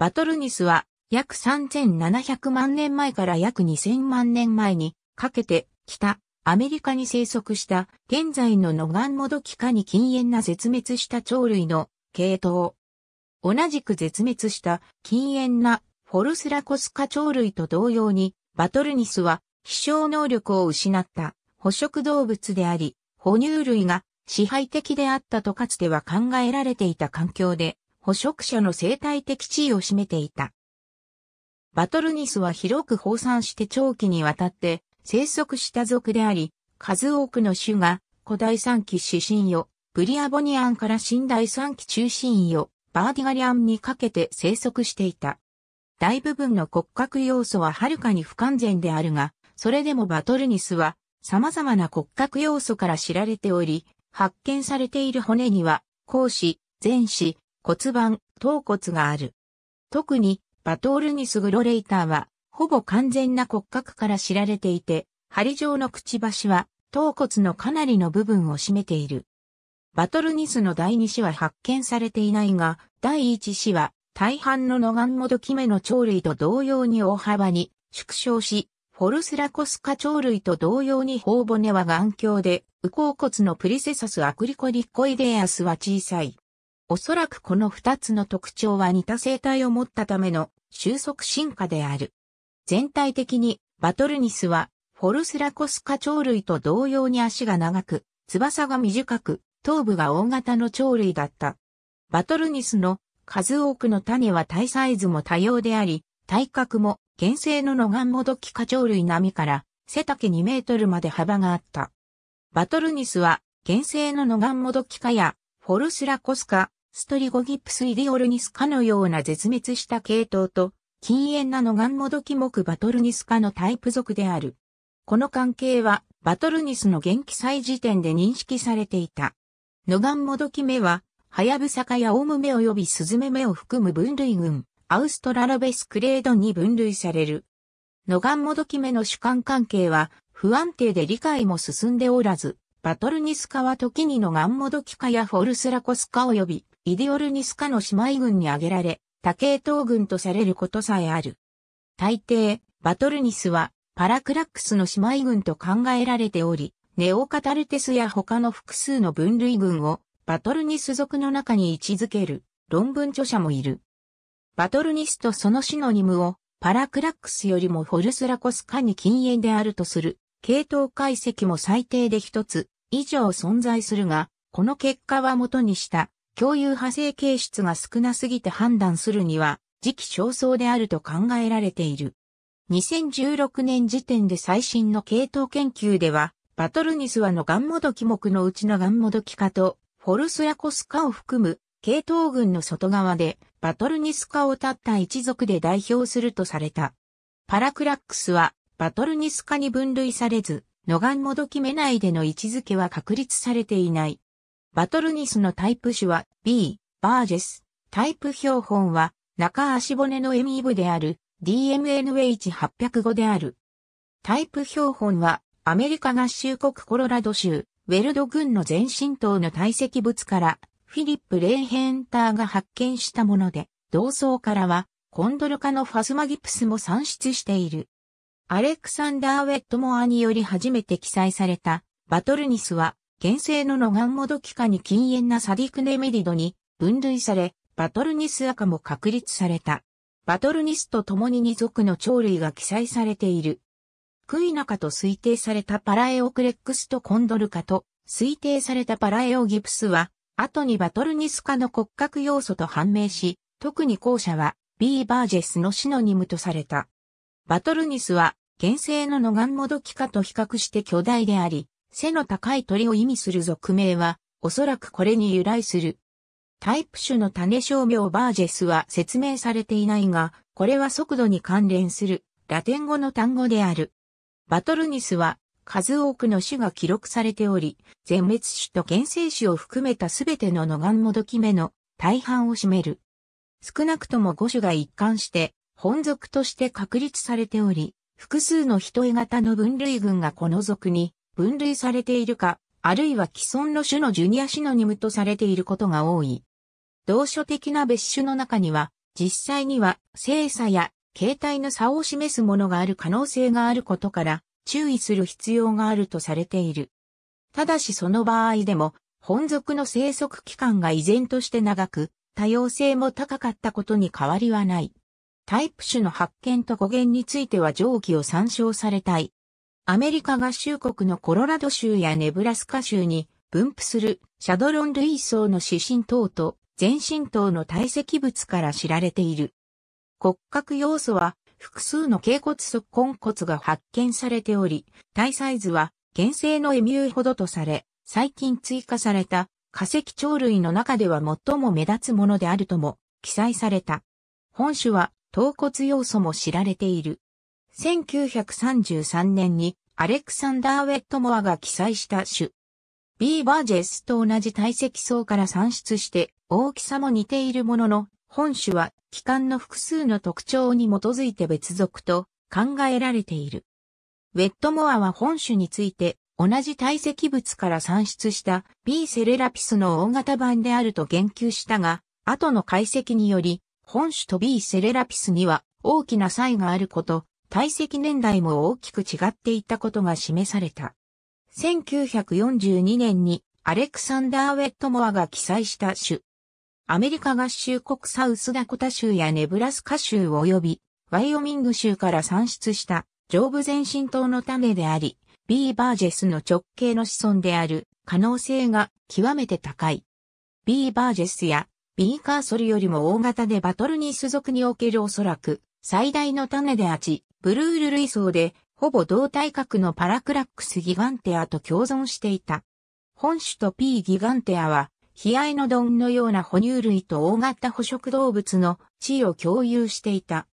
バトルニスは約3700万年前から約2000万年前にかけて北アメリカに生息した現在のノガンモドキ科に禁煙な絶滅した鳥類の系統。同じく絶滅した禁煙なフォルスラコス科鳥類と同様にバトルニスは飛翔能力を失った捕食動物であり、哺乳類が支配的であったとかつては考えられていた環境で捕食者の生態的地位を占めていた。バトルニスは広く放散して長期にわたって生息した族であり、数多くの種が古代産期指針よ、ブリアボニアンから新代産期中心よ、バーディガリアンにかけて生息していた。大部分の骨格要素ははるかに不完全であるが、それでもバトルニスは様々な骨格要素から知られており、発見されている骨には、後肢、前肢、骨盤、頭骨がある。特に、バトールニスグロレイターは、ほぼ完全な骨格から知られていて、針状のくちばしは、頭骨のかなりの部分を占めている。バトルニスの第2子は発見されていないが、第1子は、大半の野ンもどきメの鳥類と同様に大幅に縮小し、フォルスラコスカ鳥類と同様に頬骨は眼鏡で、右甲骨のプリセサスアクリコリコイデアスは小さい。おそらくこの二つの特徴は似た生態を持ったための収束進化である。全体的にバトルニスはフォルスラコス科鳥類と同様に足が長く、翼が短く、頭部が大型の鳥類だった。バトルニスの数多くの種は体サイズも多様であり、体格も原生のノガンモドキカ鳥類並みから背丈2メートルまで幅があった。バトルニスは原生のノガンモドキ科やフォルスラコスカ、ストリゴギプスイディオルニス科のような絶滅した系統と、禁煙なのガンモドキモクバトルニス科のタイプ属である。この関係は、バトルニスの元気祭時点で認識されていた。ノガンモドキ目は、ハヤブサカやオウムメ及びスズメ目を含む分類群、アウストラロベスクレードに分類される。ノガンモドキ目の主観関係は、不安定で理解も進んでおらず、バトルニス科は時にノガンモドキ科やフォルスラコス科及び、イディオルニスカの姉妹軍に挙げられ、多系統軍とされることさえある。大抵、バトルニスは、パラクラックスの姉妹軍と考えられており、ネオカタルテスや他の複数の分類軍を、バトルニス族の中に位置づける、論文著者もいる。バトルニスとそのシノニムを、パラクラックスよりもホルスラコスカに禁煙であるとする、系統解析も最低で一つ以上存在するが、この結果は元にした共有派生形質が少なすぎて判断するには、時期尚早であると考えられている。2016年時点で最新の系統研究では、バトルニスワのガンモドキ目のうちのガンモドキ科と、フォルスラコス科を含む、系統群の外側で、バトルニス科をたった一族で代表するとされた。パラクラックスは、バトルニス科に分類されず、ノガンモドキメ内での位置づけは確立されていない。バトルニスのタイプ種は B、バージェス。タイプ標本は中足骨のエミーブである DMNH805 である。タイプ標本はアメリカ合衆国コロラド州ウェルド郡の前進島の堆積物からフィリップ・レイヘンターが発見したもので、同層からはコンドル科のファスマギプスも産出している。アレクサンダー・ウェットモアにより初めて記載されたバトルニスは原生のノガンモドキカに禁煙なサディクネメディドに分類され、バトルニス赤も確立された。バトルニスと共に二族の鳥類が記載されている。クイナカと推定されたパラエオクレックスとコンドルカと推定されたパラエオギプスは、後にバトルニス科の骨格要素と判明し、特に後者は、ビーバージェスのシノニムとされた。バトルニスは、原生のノガンモドキ科と比較して巨大であり、背の高い鳥を意味する俗名は、おそらくこれに由来する。タイプ種の種商名バージェスは説明されていないが、これは速度に関連するラテン語の単語である。バトルニスは数多くの種が記録されており、全滅種と原生種を含めたすべての野ンもどき目の大半を占める。少なくとも5種が一貫して本属として確立されており、複数の人絵型の分類群がこの属に分類されているか、あるいは既存の種のジュニアシノニムとされていることが多い。同書的な別種の中には、実際には性差や形態の差を示すものがある可能性があることから、注意する必要があるとされている。ただしその場合でも、本属の生息期間が依然として長く、多様性も高かったことに変わりはない。タイプ種の発見と語源については上記を参照されたい。アメリカ合衆国のコロラド州やネブラスカ州に分布するシャドロン類層の指針等と全身等の堆積物から知られている。骨格要素は複数の頸骨側根骨が発見されており、体サイズは原生のエミューほどとされ、最近追加された化石鳥類の中では最も目立つものであるとも記載された。本種は頭骨要素も知られている。1933年にアレクサンダー・ウェットモアが記載した種。B. バージェスと同じ体積層から産出して大きさも似ているものの、本種は機関の複数の特徴に基づいて別属と考えられている。ウェットモアは本種について同じ堆積物から産出した B セレラピスの大型版であると言及したが、後の解析により、本種と B セレラピスには大きな差異があること、体積年代も大きく違っていたことが示された。1942年にアレクサンダー・ウェットモアが記載した種。アメリカ合衆国サウスダコタ州やネブラスカ州及びワイオミング州から産出した上部前進党の種であり、B バージェスの直系の子孫である可能性が極めて高い。B バージェスや B カーソルよりも大型でバトルニス属におけるおそらく最大の種であち、ブルール類層で、ほぼ同体格のパラクラックスギガンテアと共存していた。本種と P ギガンテアは、ヒアイノドンのような哺乳類と大型捕食動物の地位を共有していた。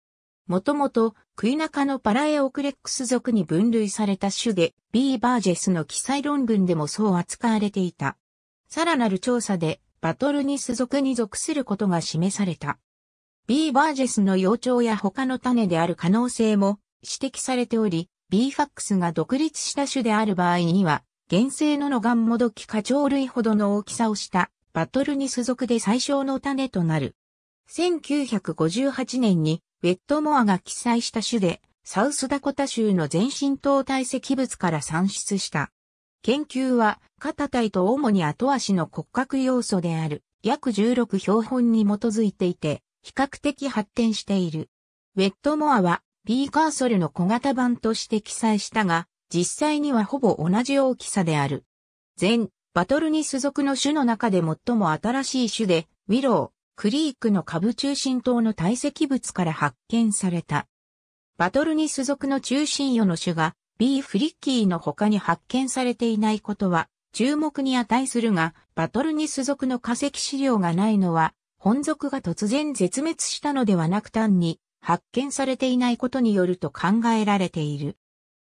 もともと、クイナ科のパラエオクレックス属に分類された種で、B バージェスの記載論文でもそう扱われていた。さらなる調査で、バトルニス属に属することが示された。B. バージェスの幼鳥や他の種である可能性も指摘されており、B. ファックスが独立した種である場合には、原生のノガンモドキ花鳥類ほどの大きさをしたバトルに所属で最小の種となる。1958年にウェットモアが記載した種で、サウスダコタ州の全身等体積物から産出した。研究は、肩体と主に後足の骨格要素である、約16標本に基づいていて、比較的発展している。ウェットモアは B カーソルの小型版として記載したが、実際にはほぼ同じ大きさである。全バトルニス属の種の中で最も新しい種で、ウィロー、クリークの下部中心島の堆積物から発見された。バトルニス属の中心よの種が B フリッキーの他に発見されていないことは注目に値するが、バトルニス属の化石資料がないのは本属が突然絶滅したのではなく単に発見されていないことによると考えられている。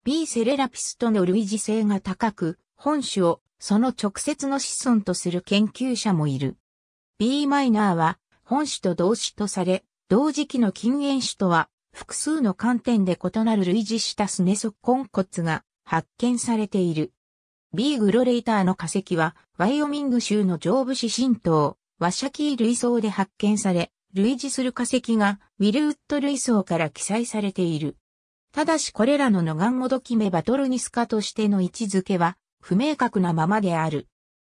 B セレラピスとの類似性が高く、本種をその直接の子孫とする研究者もいる。B マイナーは本種と同種とされ、同時期の禁煙種とは複数の観点で異なる類似したスネソコン骨が発見されている。B グロレイターの化石は、ワイオミング州の上部市神島、ワシャキー類層で発見され、類似する化石がウィルウッド類層から記載されている。ただしこれらのノガンモドキメバトルニス化としての位置づけは不明確なままである。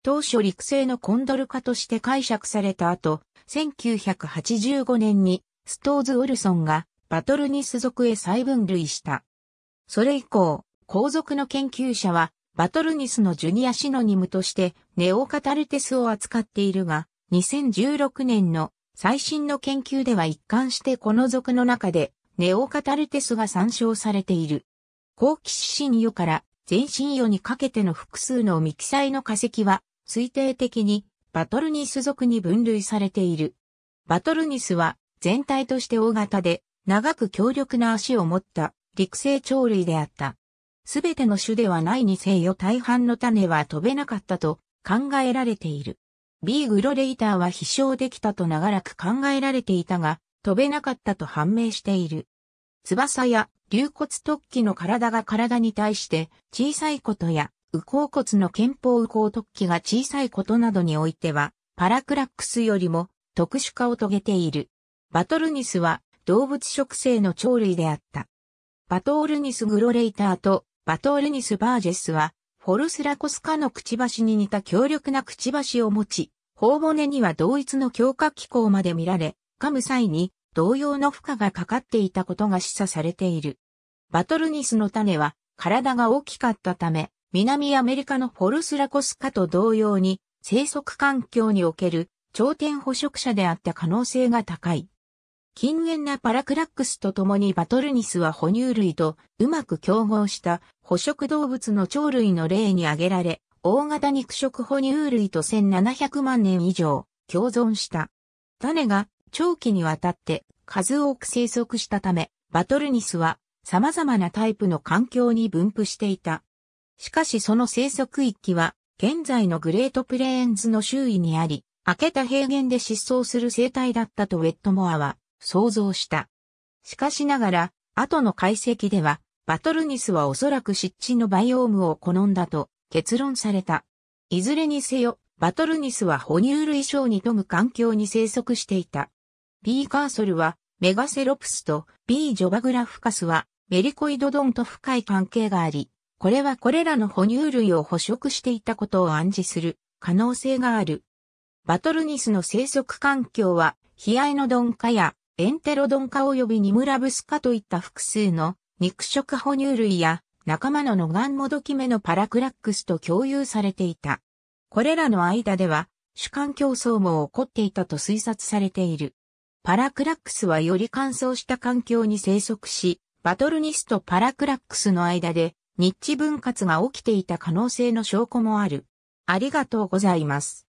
当初陸生のコンドル化として解釈された後、1985年にストーズ・オルソンがバトルニス族へ再分類した。それ以降、皇族の研究者はバトルニスのジュニアシノニムとしてネオカタルテスを扱っているが、2016年の最新の研究では一貫してこの属の中でネオカタルテスが参照されている。後期心神から全身与にかけての複数のミキサイの化石は推定的にバトルニス属に分類されている。バトルニスは全体として大型で長く強力な足を持った陸生鳥類であった。すべての種ではないにせよ大半の種は飛べなかったと考えられている。B グロレイターは飛翔できたと長らく考えられていたが、飛べなかったと判明している。翼や龍骨突起の体が体に対して小さいことや、右甲骨の憲法右甲突起が小さいことなどにおいては、パラクラックスよりも特殊化を遂げている。バトルニスは動物食性の鳥類であった。バトールニスグロレイターとバトールニスバージェスはフォルスラコス科のくちばしに似た強力なくちばしを持ち、頬骨には同一の強化機構まで見られ、噛む際に同様の負荷がかかっていたことが示唆されている。バトルニスの種は体が大きかったため、南アメリカのフォルスラコス科と同様に生息環境における頂点捕食者であった可能性が高い。近縁なパラクラックスと共にバトルニスは哺乳類とうまく競合した捕食動物の鳥類の例に挙げられ、大型肉食哺乳類と1700万年以上共存した。種が長期にわたって数多く生息したため、バトルニスは様々なタイプの環境に分布していた。しかしその生息域は現在のグレートプレーンズの周囲にあり、明けた平原で失踪する生態だったとウェットモアは想像した。しかしながら、後の解析では、バトルニスはおそらく湿地のバイオームを好んだと結論された。いずれにせよ、バトルニスは哺乳類症に富む環境に生息していた。B カーソルはメガセロプスと B ジョバグラフカスはメリコイドドンと深い関係があり、これはこれらの哺乳類を捕食していたことを暗示する可能性がある。バトルニスの生息環境は、悲哀の鈍化やエンテロドン科及びニムラブス科といった複数の肉食哺乳類や仲間のガンもどきメのパラクラックスと共有されていた。これらの間では主観競争も起こっていたと推察されている。パラクラックスはより乾燥した環境に生息し、バトルニスとパラクラックスの間で日地分割が起きていた可能性の証拠もある。ありがとうございます。